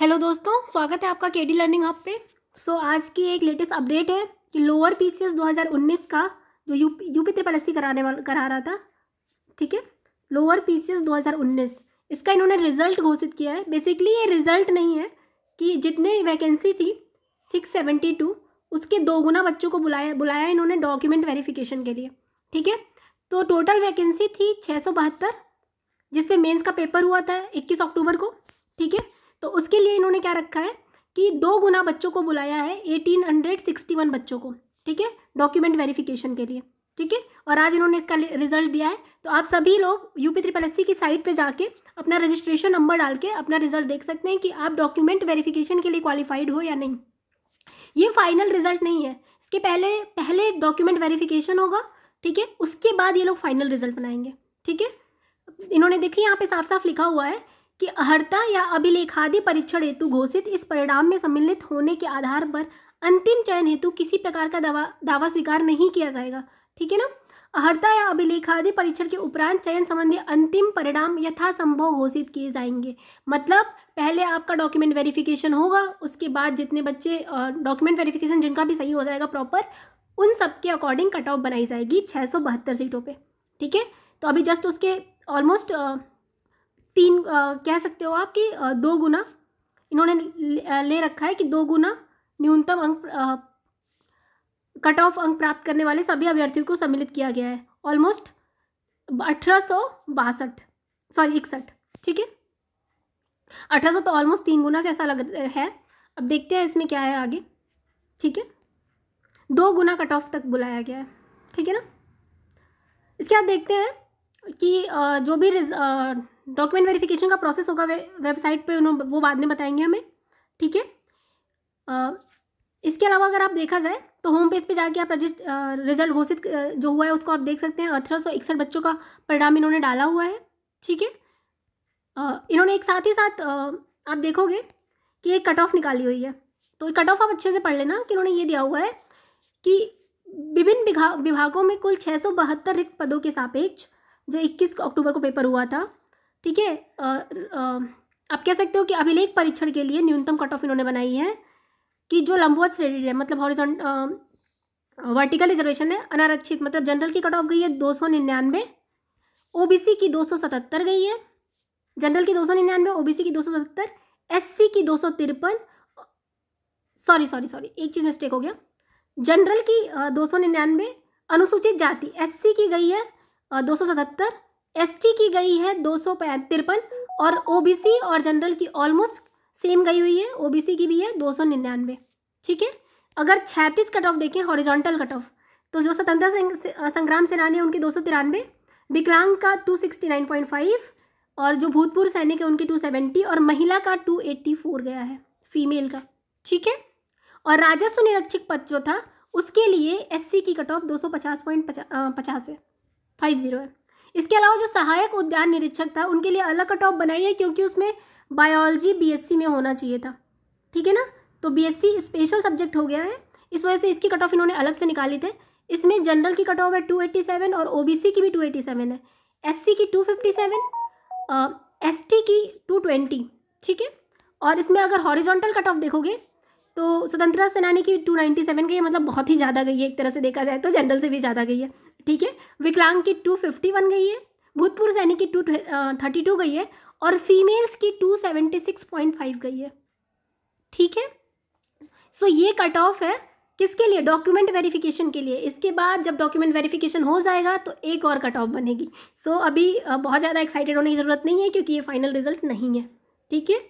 hello दोस्तों स्वागत है आपका केडी लर्निंग हब पे सो so, आज की एक लेटेस्ट अपडेट है कि लोअर पीसीएस 2019 का जो यू यूपी त्रिपल एस कराने वाला करा रहा था ठीक है लोअर पीसीएस 2019 इसका इन्होंने रिजल्ट घोषित किया है बेसिकली ये रिजल्ट नहीं है कि जितने वैकेंसी थी 672 उसके दो गुना बच्चों को बुलाया बुलाया इन्होंने डॉक्यूमेंट वेरीफिकेशन के लिए ठीक है तो टोटल वैकेंसी थी छः सौ बहत्तर जिसमें मेन्स का पेपर हुआ था इक्कीस अक्टूबर को ठीक है तो उसके लिए इन्होंने क्या रखा है कि दो गुना बच्चों को बुलाया है एटीन हंड्रेड सिक्सटी वन बच्चों को ठीक है डॉक्यूमेंट वेरिफिकेशन के लिए ठीक है और आज इन्होंने इसका रिजल्ट दिया है तो आप सभी लोग यूपी त्रिपल एस की साइट पे जाके अपना रजिस्ट्रेशन नंबर डाल के अपना रिजल्ट देख सकते हैं कि आप डॉक्यूमेंट वेरिफिकेशन के लिए क्वालिफाइड हो या नहीं ये फाइनल रिजल्ट नहीं है इसके पहले पहले डॉक्यूमेंट वेरिफिकेशन होगा ठीक है उसके बाद ये लोग फाइनल रिजल्ट बनाएंगे ठीक है इन्होंने देखिए यहाँ पे साफ साफ लिखा हुआ है कि अहर्ता या अभिलेखादि परीक्षण हेतु घोषित इस परिणाम में सम्मिलित होने के आधार पर अंतिम चयन हेतु किसी प्रकार का दवा दावा स्वीकार नहीं किया जाएगा ठीक है ना अहर्ता या अभिलेखादि परीक्षण के उपरांत चयन संबंधी अंतिम परिणाम यथासंभव घोषित किए जाएंगे मतलब पहले आपका डॉक्यूमेंट वेरिफिकेशन होगा उसके बाद जितने बच्चे डॉक्यूमेंट वेरिफिकेशन जिनका भी सही हो जाएगा प्रॉपर उन सब के अकॉर्डिंग कट ऑफ बनाई जाएगी छः सीटों पर ठीक है तो अभी जस्ट उसके ऑलमोस्ट तीन आ, कह सकते हो आप कि दो गुना इन्होंने ले रखा है कि दो गुना न्यूनतम अंक कट ऑफ अंक प्राप्त करने वाले सभी अभ्यर्थियों को सम्मिलित किया गया है ऑलमोस्ट अठारह सौ बासठ सॉरी इकसठ ठीक है अठारह तो ऑलमोस्ट तीन गुना से ऐसा लग है अब देखते हैं इसमें क्या है आगे ठीक है दो गुना कट ऑफ तक बुलाया गया है ठीक है ना इसके बाद देखते हैं कि जो भी डॉक्यूमेंट वेरिफिकेशन का प्रोसेस होगा वे, वेबसाइट पे उन्होंने वो बाद में बताएंगे हमें ठीक है इसके अलावा अगर आप देखा जाए तो होम पेज पे जाके आप रजिस्ट रिजल्ट घोषित जो हुआ है उसको आप देख सकते हैं अठारह बच्चों का परिणाम इन्होंने डाला हुआ है ठीक है इन्होंने एक साथ ही साथ आप देखोगे कि एक कट ऑफ निकाली हुई है तो कट ऑफ आप अच्छे से पढ़ लेना कि उन्होंने ये दिया हुआ है कि विभिन्न विभागों में कुल छः रिक्त पदों के सापेक्ष जो 21 अक्टूबर को पेपर हुआ था ठीक है आप कह सकते हो कि अभिलेख परीक्षण के लिए न्यूनतम कट ऑफ इन्होंने बनाई है कि जो लंबवत श्रेणी है मतलब हॉरिजॉन वर्टिकल रिजर्वेशन है अनारक्षित मतलब जनरल की कट ऑफ गई है दो सौ निन्यानवे ओ की दो सौ सतहत्तर गई है जनरल की दो सौ निन्यानवे ओ की दो सौ सतहत्तर एससी की दो सौ तिरपन सॉरी सॉरी सॉरी एक चीज़ मिस्टेक हो गया जनरल की दो सौ निन्यानवे अनुसूचित जाति एससी की गई है दो सौ सतहत्तर एस की गई है दो सौ तिरपन और ओ और जनरल की ऑलमोस्ट सेम गई हुई है ओ की भी है दो सौ निन्यानवे ठीक है अगर छैतीस कट ऑफ देखें हॉरिजॉन्टल कट ऑफ तो जो स्वतंत्रता संग्राम सेनानी है उनकी दो सौ तिरानवे विकलांग का two sixty nine point five और जो भूतपूर्व सैनिक है उनकी टू सेवेंटी और महिला का टू एट्टी फोर गया है फीमेल का ठीक है और राजस्व निरीक्षक पद जो था उसके लिए एससी की कट ऑफ दो सौ पचास पॉइंट पचास है फाइव जीरो है इसके अलावा जो सहायक उद्यान निरीक्षक था उनके लिए अलग कट ऑफ बनाई है क्योंकि उसमें बायोलॉजी बीएससी में होना चाहिए था ठीक है ना तो बीएससी स्पेशल सब्जेक्ट हो गया है इस वजह से इसकी कट ऑफ इन्होंने अलग से निकाली थे इसमें जनरल की कट ऑफ है टू एट्टी सेवन और ओ की भी टू सेवन है एस की टू फिफ्टी सेवन की टू ट्वेंटी ठीक है और इसमें अगर हॉरिजॉन्टल कट ऑफ देखोगे तो स्वतंत्रता सेनानी की टू नाइन्टी सेवन गई है मतलब बहुत ही ज़्यादा गई है एक तरह से देखा जाए तो जनरल से भी ज़्यादा गई है ठीक है विकलांग की टू फिफ्टी वन गई है भूतपूर्व सैनिक की टू थर्टी टू गई है और फीमेल्स की two seventy six point five गई है ठीक है सो ये कट ऑफ है किसके लिए डॉक्यूमेंट वेरिफिकेशन के लिए इसके बाद जब डॉक्यूमेंट वेरिफिकेशन हो जाएगा तो एक और कट ऑफ बनेगी सो so, अभी बहुत ज़्यादा एक्साइटेड होने की ज़रूरत नहीं है क्योंकि ये फाइनल रिजल्ट नहीं है ठीक है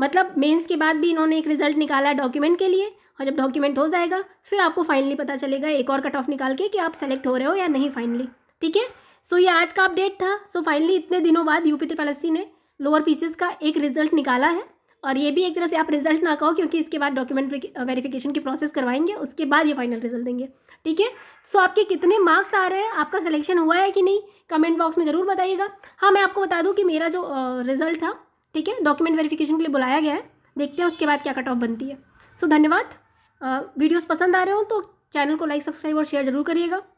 मतलब मेंस के बाद भी इन्होंने एक रिजल्ट निकाला डॉक्यूमेंट के लिए और जब डॉक्यूमेंट हो जाएगा फिर आपको फाइनली पता चलेगा एक और कट ऑफ निकाल के कि आप सेलेक्ट हो रहे हो या नहीं फाइनली ठीक है सो ये आज का अपडेट था सो फाइनली इतने दिनों बाद यूपी त्रिपालसी ने लोअर पीसीस का एक रिजल्ट निकाला है और ये भी एक तरह से आप रिजल्ट ना कहो क्योंकि इसके बाद डॉक्यूमेंट वेरिफिकेशन की प्रोसेस करवाएंगे उसके बाद ये फाइनल रिजल्ट देंगे ठीक है सो आपके कितने मार्क्स आ रहे हैं आपका सिलेक्शन हुआ है कि नहीं कमेंट बॉक्स में ज़रूर बताइएगा हाँ मैं आपको बता दूँ कि मेरा जो रिजल्ट था ठीक है डॉक्यूमेंट वेरिफिकेशन के लिए बुलाया गया है देखते हैं उसके बाद क्या कट ऑफ बनती है सो धन्यवाद वीडियोस पसंद आ रहे हो तो चैनल को लाइक सब्सक्राइब और शेयर ज़रूर करिएगा